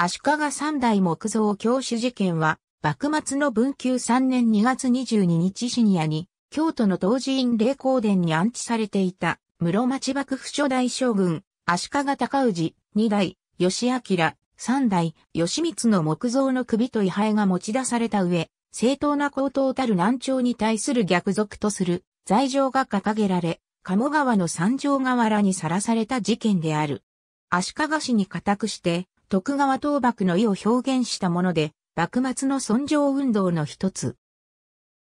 足利三代木造教師事件は、幕末の文久3年2月22日深夜に、京都の東寺院霊光殿に安置されていた、室町幕府初代将軍、足利尊氏、二代、義明、三代、義光の木造の首と位牌が持ち出された上、正当な高等たる難聴に対する逆賊とする罪状が掲げられ、鴨川の三条河原にさらされた事件である。足利氏に固くして、徳川倒幕の意を表現したもので、幕末の尊上運動の一つ。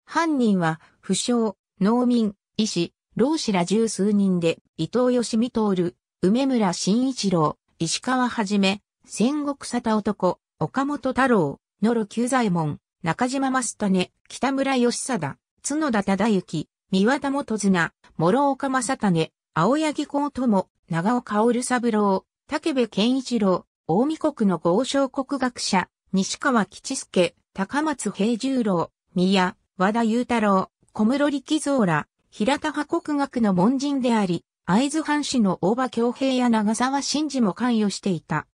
犯人は、不詳、農民、医師、老師ら十数人で、伊藤義美徹、梅村慎一郎、石川はじめ、戦国沙汰男、岡本太郎、野呂久左衛門、中島正種、北村義貞、角田忠幸、三輪田元綱、諸岡正種、青柳光友、長尾薫三郎、武部健一郎、大見国の豪商国学者、西川吉助、高松平十郎、宮、和田雄太郎、小室力蔵ら、平田派国学の門人であり、会津藩士の大場京平や長沢真治も関与していた。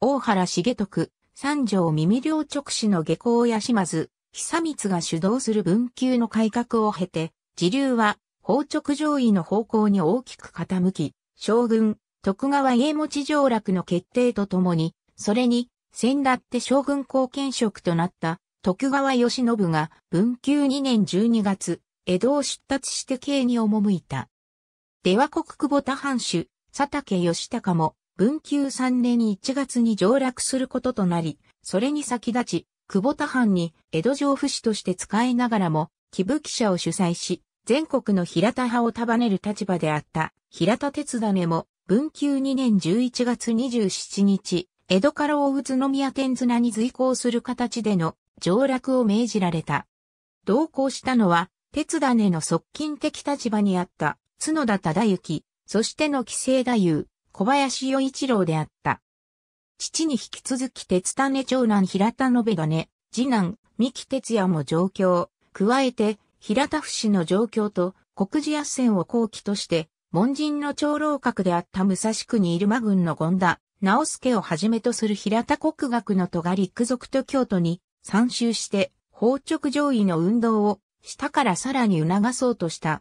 大原重徳、三条耳両直使の下校や島津、久光が主導する文久の改革を経て、時流は、法直上位の方向に大きく傾き、将軍、徳川家持上落の決定とともに、それに、先だって将軍後見職となった徳川義信が文久2年12月、江戸を出立して京に赴いた。では国久保田藩主、佐竹義高も、文久3年1月に上落することとなり、それに先立ち、久保田藩に江戸城府市として使いながらも、木武記者を主催し、全国の平田派を束ねる立場であった、平田鉄種も文久2年11月27日、江戸から大宇都宮天綱に随行する形での上落を命じられた。同行したのは、鉄種の側近的立場にあった角田忠之、そしての寄生太夫、小林与一郎であった。父に引き続き鉄種長男平田信種、次男三木哲也も上京、加えて平田市の上京と国事斡旋を後期として門人の長老閣であった武蔵国入間軍の権田、直助をはじめとする平田国学の戸り陸族と京都に参集して、法直上位の運動を下からさらに促そうとした。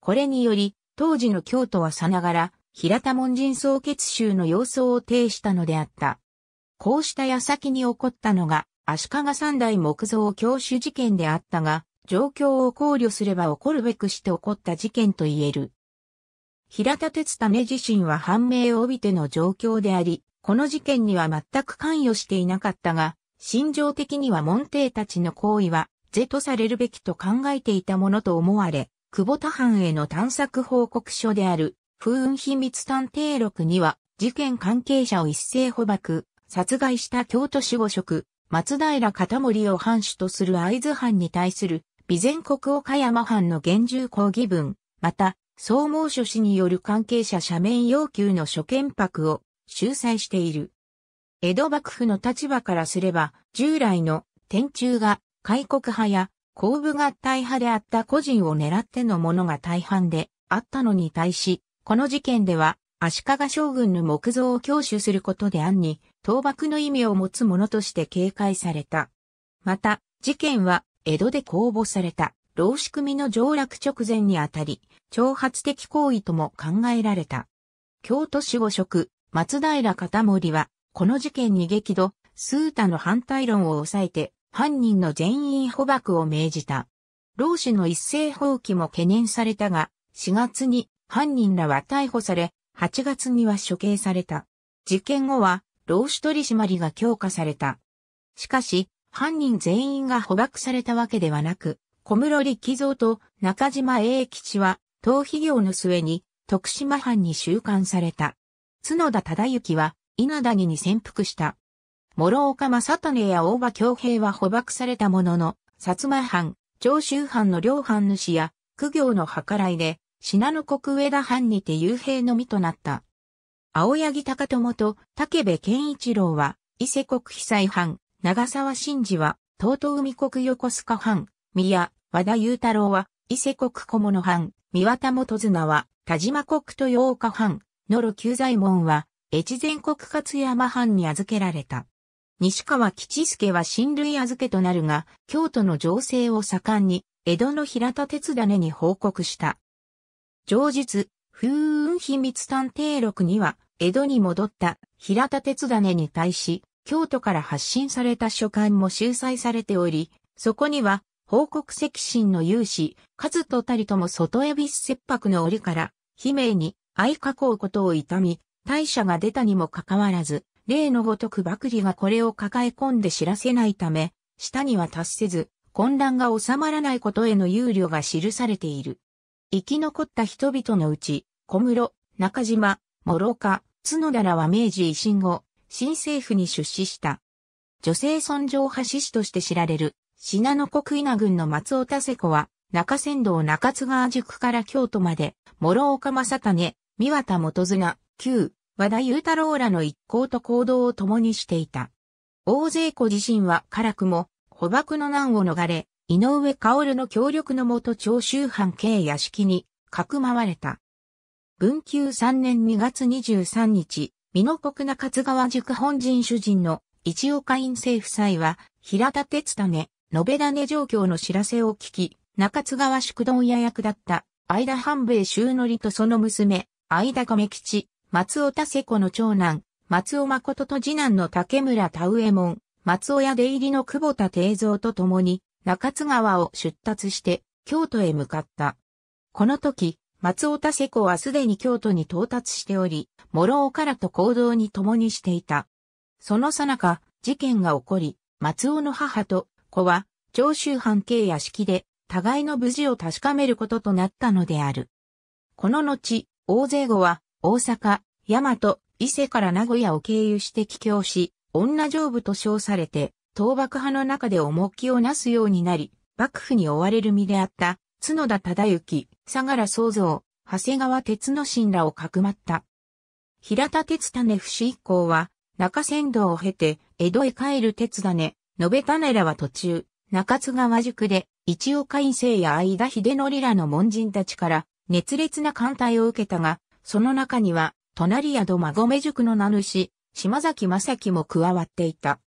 これにより、当時の京都はさながら、平田門人総決集の様相を呈したのであった。こうした矢先に起こったのが、足利三代木造教主事件であったが、状況を考慮すれば起こるべくして起こった事件と言える。平田哲種自身は判明を帯びての状況であり、この事件には全く関与していなかったが、心情的には門弟たちの行為は、是とされるべきと考えていたものと思われ、久保田藩への探索報告書である、風雲秘密探偵録には、事件関係者を一斉捕獲、殺害した京都守護職、松平片森を藩主とする会津藩に対する、備前国岡山藩の厳重抗議文、また、総務書士による関係者斜面要求の諸憲白を仲裁している。江戸幕府の立場からすれば、従来の天中が開国派や公部合体派であった個人を狙ってのものが大半であったのに対し、この事件では足利将軍の木造を強取することで案に倒幕の意味を持つものとして警戒された。また、事件は江戸で公募された。老子組の上落直前にあたり、挑発的行為とも考えられた。京都市五職、松平片森は、この事件に激怒、スータの反対論を抑えて、犯人の全員捕獲を命じた。老子の一斉放棄も懸念されたが、4月に犯人らは逮捕され、8月には処刑された。事件後は、老子取締りが強化された。しかし、犯人全員が捕獲されたわけではなく、小室力蔵と中島英吉は、逃避業の末に徳島藩に収監された。角田忠之は稲谷に潜伏した。諸岡正種や大場京平は捕獲されたものの、薩摩藩、長州藩の両藩主や、苦行の計らいで、信濃国上田藩にて幽閉のみとなった。青柳高友と武部健一郎は、伊勢国被災藩、長沢真嗣は、東都海国横須賀藩、宮、和田雄太郎は、伊勢国小物藩、三田元綱は、田島国豊岡藩、野呂久左衛門は、越前国勝山藩に預けられた。西川吉助は親類預けとなるが、京都の情勢を盛んに、江戸の平田鉄種に報告した。上述、風雲秘密探偵録には、江戸に戻った平田鉄種に対し、京都から発信された書簡も収載されており、そこには、報告石心の勇士、数とたりとも外エビス切迫の折から、悲鳴に相囲うことを痛み、大社が出たにもかかわらず、例のごとく幕吏がこれを抱え込んで知らせないため、下には達せず、混乱が収まらないことへの憂慮が記されている。生き残った人々のうち、小室、中島、諸岡、角田らは明治維新後、新政府に出資した。女性尊上派志士として知られる信濃国稲郡の松尾田瀬子は、中山道中津川宿から京都まで、諸岡正種、三綿元綱、旧、和田雄太郎らの一行と行動を共にしていた。大勢子自身は辛くも、捕獲の難を逃れ、井上薫の協力のもと長州藩系屋敷に、かくまわれた。文久3年2月23日、美濃国中津川塾本陣主人の一岡院政夫妻は、平田鉄種、延べ種状況の知らせを聞き、中津川宿問屋役だった、相田半兵衛修則とその娘、相田亀吉、松尾田瀬子の長男、松尾誠と次男の竹村田上門、松尾屋出入りの久保田定蔵と共に、中津川を出立して、京都へ向かった。この時、松尾田瀬子はすでに京都に到達しており、諸岡らと行動に共にしていた。そのさなか、事件が起こり、松尾の母と子は、長州藩系屋敷で、互いの無事を確かめることとなったのである。この後、大勢後は、大阪、大和、伊勢から名古屋を経由して帰郷し、女丈夫と称されて、倒幕派の中で重きをなすようになり、幕府に追われる身であった、角田忠之、相良創造、長谷川哲之進らをかくまった。平田哲種不死以降は、中山道を経て、江戸へ帰る哲種、延べ種らは途中、中津川宿で、一応海聖や相田秀則らの門人たちから、熱烈な艦隊を受けたが、その中には、隣宿馬込塾の名主、島崎正樹も加わっていた。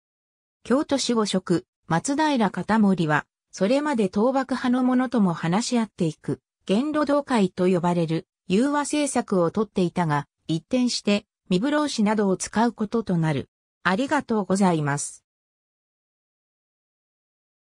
京都守護職、松平片森は、それまで倒幕派の者とも話し合っていく、元路同会と呼ばれる、融和政策をとっていたが、一転して、身風呂ーなどを使うこととなる。ありがとうございます。